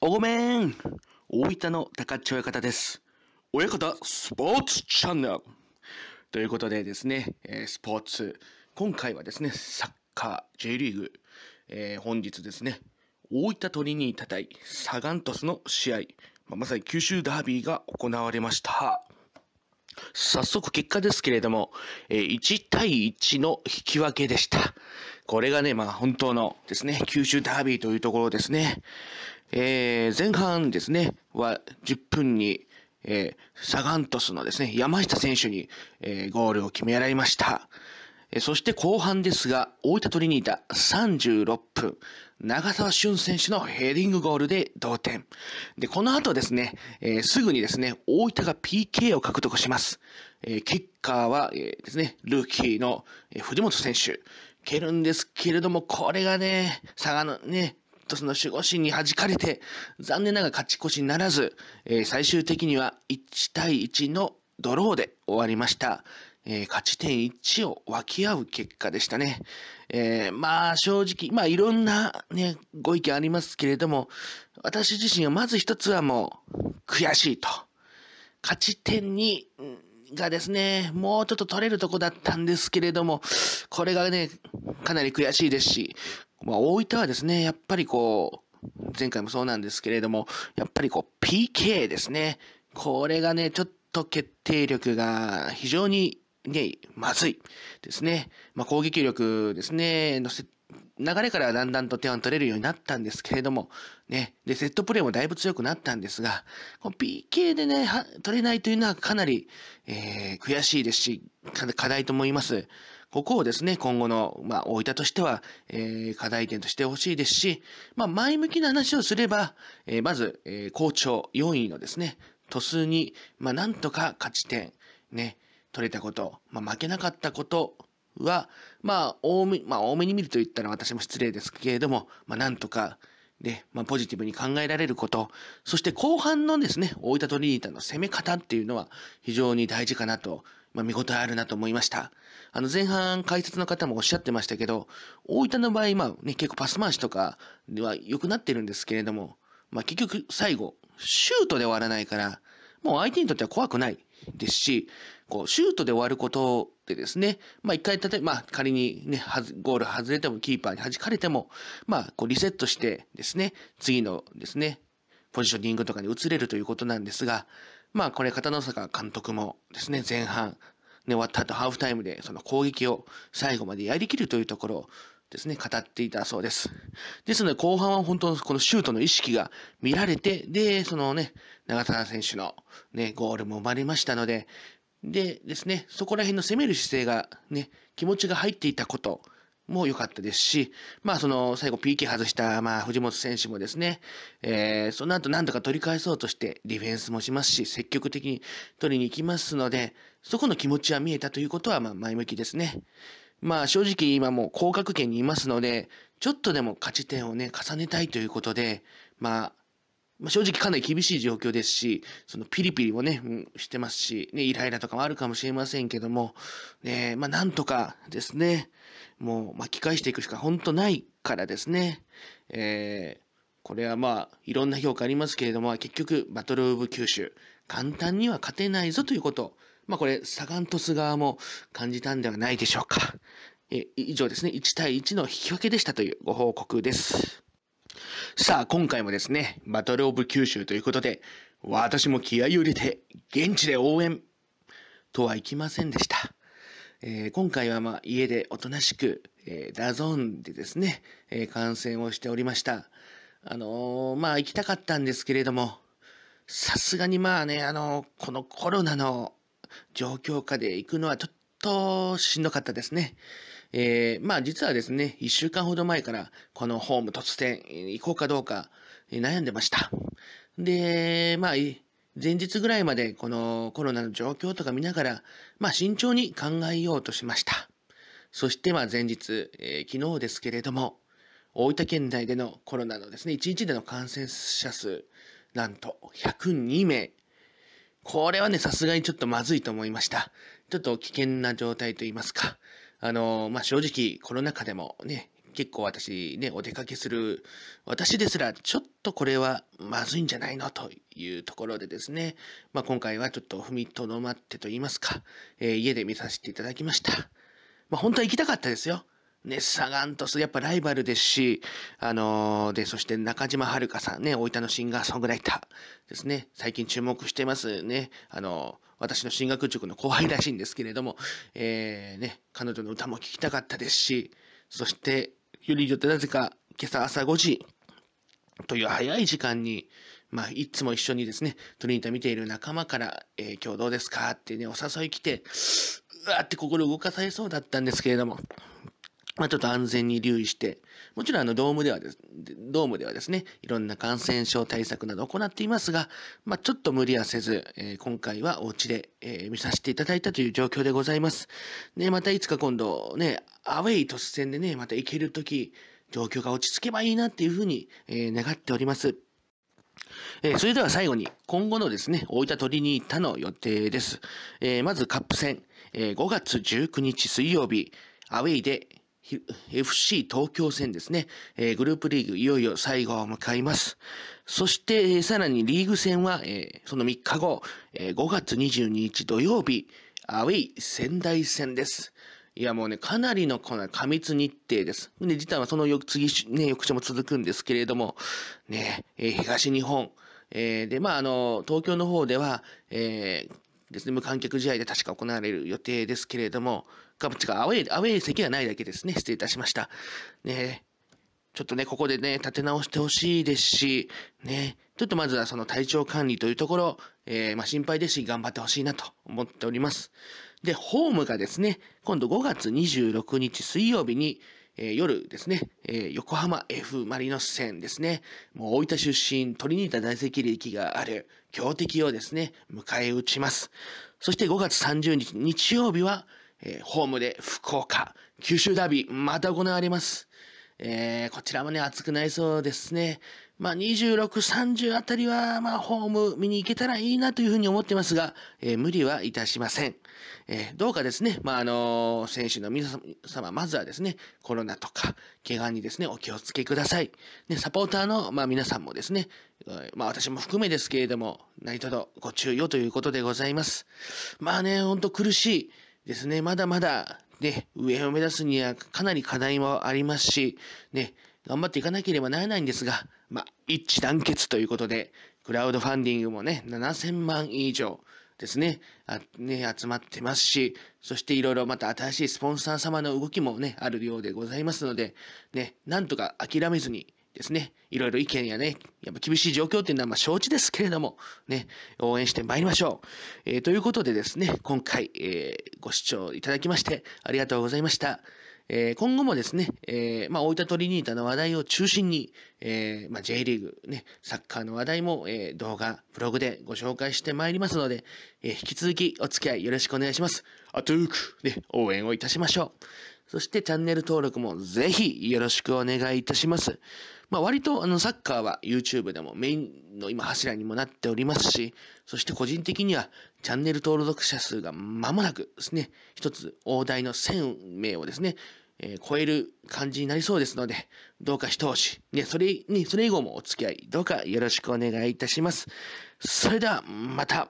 おごめん大分の高千ち親方です。親方スポーツチャンネルということでですね、えー、スポーツ、今回はですね、サッカー、J リーグ、えー、本日ですね、大分トリニータ対サガン鳥栖の試合、まあ、まさに九州ダービーが行われました。早速結果ですけれども、え1対1の引き分けでした。これがね、まあ本当のですね、九州ダービーというところですね。えー、前半ですね、は10分に、えー、サガントスのですね、山下選手に、えー、ゴールを決められました。えー、そして後半ですが、大分トリニータ36分、長澤俊選手のヘディングゴールで同点。で、この後ですね、えー、すぐにですね、大分が PK を獲得します。えー、キッカーは、えー、ですね、ルーキーの、えー、藤本選手。蹴るんですけれども、これがね、差がね、ッドスの守護神に弾かれて、残念ながら勝ち越しならず、えー、最終的には1対1のドローで終わりました。えー、勝ち点1を分け合う結果でしたね。えー、まあ正直、まあいろんなね、ご意見ありますけれども、私自身はまず一つはもう悔しいと。勝ち点2がですね、もうちょっと取れるとこだったんですけれども、これがね、かなり悔しいですし、まあ、大分はですね、やっぱりこう、前回もそうなんですけれども、やっぱりこう、PK ですね。これがね、ちょっと決定力が非常にね、まずいですね。まあ、攻撃力ですね、の流れからだんだんと点を取れるようになったんですけれども、ね、で、セットプレーもだいぶ強くなったんですが、こ PK でね、取れないというのはかなり、えー、悔しいですし、課題と思います。ここをですね、今後の、まあ、大分としては、えー、課題点としてほしいですし、まあ、前向きな話をすれば、えー、まず、えー、校長4位のですね、鳥栖に、まあ、なんとか勝ち点、ね、取れたこと、まあ、負けなかったことは、まあ、多め、まあ、多めに見ると言ったら私も失礼ですけれども、まあ、なんとか、で、まあ、ポジティブに考えられること、そして後半のですね、大分トリニータの攻め方っていうのは非常に大事かなとまあ、見応えあるなと思いました。あの前半解説の方もおっしゃってましたけど、大分の場合、まあね、結構パス回しとかでは良くなってるんですけれども、まあ結局最後、シュートで終わらないから、もう相手にとっては怖くないですし、こう、シュートで終わることでですね、まあ一回、例えば、まあ仮にね、ゴール外れてもキーパーに弾かれても、まあこうリセットしてですね、次のですね、ポジショニングとかに移れるということなんですが、まあこれ片野坂監督もですね、前半、ね、終わった後ハーフタイムでその攻撃を最後までやりきるというところをですね、語っていたそうです。ですので後半は本当このシュートの意識が見られて、で、そのね、長澤選手のね、ゴールも生まれましたので、でですね、そこら辺の攻める姿勢がね、気持ちが入っていたこと、も良かったですし、まあその最後 PK 外したまあ藤本選手もですね、えー、その後何とか取り返そうとしてディフェンスもしますし、積極的に取りに行きますので、そこの気持ちは見えたということはまあ前向きですね。まあ正直今もう降格圏にいますので、ちょっとでも勝ち点をね、重ねたいということで、まあまあ、正直かなり厳しい状況ですし、そのピリピリもね、うん、してますし、ね、イライラとかもあるかもしれませんけども、ね、まあ、なんとかですね、もう巻き返していくしか本当ないからですね、えー、これはまあ、いろんな評価ありますけれども、結局、バトルオブ九州、簡単には勝てないぞということ、まあこれ、サガントス側も感じたんではないでしょうか。え以上ですね、1対1の引き分けでしたというご報告です。さあ、今回もですね、バトルオブ九州ということで、私も気合を入れて、現地で応援とはいきませんでした。えー、今回はまあ家でおとなしく、えー、ダゾーンでですね、えー、観戦をしておりました。あのー、まあ行きたかったんですけれども、さすがにまあね、あのー、このコロナの状況下で行くのはちょっとしんどかったですね。えー、まあ実はですね、1週間ほど前から、このホーム突然、行こうかどうか、悩んでました。で、まあ、前日ぐらいまでこのコロナの状況とか見ながら、まあ慎重に考えようとしました。そしてまあ前日、えー、昨日ですけれども、大分県内でのコロナのですね、1日での感染者数、なんと102名。これはね、さすがにちょっとまずいと思いました。ちょっと危険な状態と言いますか。あの、まあ、正直、コロナ禍でもね、結構私ね、お出かけする、私ですら、ちょっとこれはまずいんじゃないのというところでですね、まあ、今回はちょっと踏みとどまってと言いますか、えー、家で見させていただきました。まあ、本当は行きたかったですよ。ね、サガン鳥栖、やっぱライバルですし、あのー、で、そして中島遥さんね、大分のシンガーソングライターですね、最近注目してますね、あのー私の進学塾の後輩らしいんですけれども、えー、ね、彼女の歌も聴きたかったですし、そして、よりによってなぜか今朝朝5時という早い時間に、まあ、いつも一緒にですね、トリニタ見ている仲間から、えー、今日どうですかってね、お誘い来て、うわーって心動かされそうだったんですけれども、まあ、ちょっと安全に留意して、もちろんあのドームではです、ドームではですね、いろんな感染症対策など行っていますが、まあ、ちょっと無理はせず、えー、今回はお家で、えー、見させていただいたという状況でございます。ね、またいつか今度ね、アウェイ突然でね、また行けるとき、状況が落ち着けばいいなっていうふうに、えー、願っております。えー、それでは最後に、今後のですね、大分取りに行ったの予定です。えー、まずカップ戦、えー、5月19日水曜日、アウェイで、FC 東京戦ですね、えー、グループリーグいよいよ最後を迎えます。そして、えー、さらにリーグ戦は、えー、その3日後、えー、5月22日土曜日、アウェイ仙台戦です。いやもうね、かなりのこの過密日程です。で、時短はその翌次、ね、翌週も続くんですけれども、ね、えー、東日本、えー、で、まあ、あの、東京の方では、えー、ですね、無観客試合で確か行われる予定ですけれども、か、違う、アウェイ、アウェイ席がないだけですね。失礼いたしました。ねちょっとね、ここでね、立て直してほしいですし、ね、ちょっとまずはその体調管理というところ、えー、まあ、心配ですし、頑張ってほしいなと思っております。で、ホームがですね、今度5月26日水曜日に、えー、夜ですね、えー、横浜 F・ マリノス戦ですね、もう大分出身、トリニータ大籍歴がある強敵をですね、迎え撃ちます。そして5月30日日曜日は、えー、ホームで福岡、九州ダービー、また行われます。えー、こちらもね、暑くなりそうですね。まあ、26、30あたりは、まあ、ホーム見に行けたらいいなというふうに思ってますが、えー、無理はいたしません。えー、どうかですね、まあ、あのー、選手の皆様、まずはですね、コロナとか、怪我にですね、お気をつけください。ね、サポーターの、まあ、皆さんもですね、まあ、私も含めですけれども、何とぞご注意をということでございます。まあね、ほんと苦しい。ですね、まだまだ、ね、上を目指すにはかなり課題もありますし、ね、頑張っていかなければならないんですが、まあ、一致団結ということで、クラウドファンディングもね、7000万以上ですね、あね集まってますし、そしていろいろまた新しいスポンサー様の動きもね、あるようでございますので、ね、なんとか諦めずに、ですね、いろいろ意見やね、やっぱ厳しい状況っていうのはま承知ですけれども、ね、応援してまいりましょう。えー、ということでですね、今回、えー、ご視聴いただきましてありがとうございました。えー、今後もですね、えー、まあ、大分トリニータの話題を中心に、えー、まあ、J リーグ、ね、サッカーの話題も、え動画、ブログでご紹介してまいりますので、え引き続きお付き合いよろしくお願いします。アトゥーク、ね、応援をいたしましょう。そしてチャンネル登録もぜひよろしくお願いいたします。まあ割とあのサッカーは YouTube でもメインの今柱にもなっておりますし、そして個人的にはチャンネル登録者数が間もなくですね、一つ大台の1000名をですね、えー、超える感じになりそうですので、どうか一押し、ね、それ、ね、それ以後もお付き合い、どうかよろしくお願いいたします。それでは、また。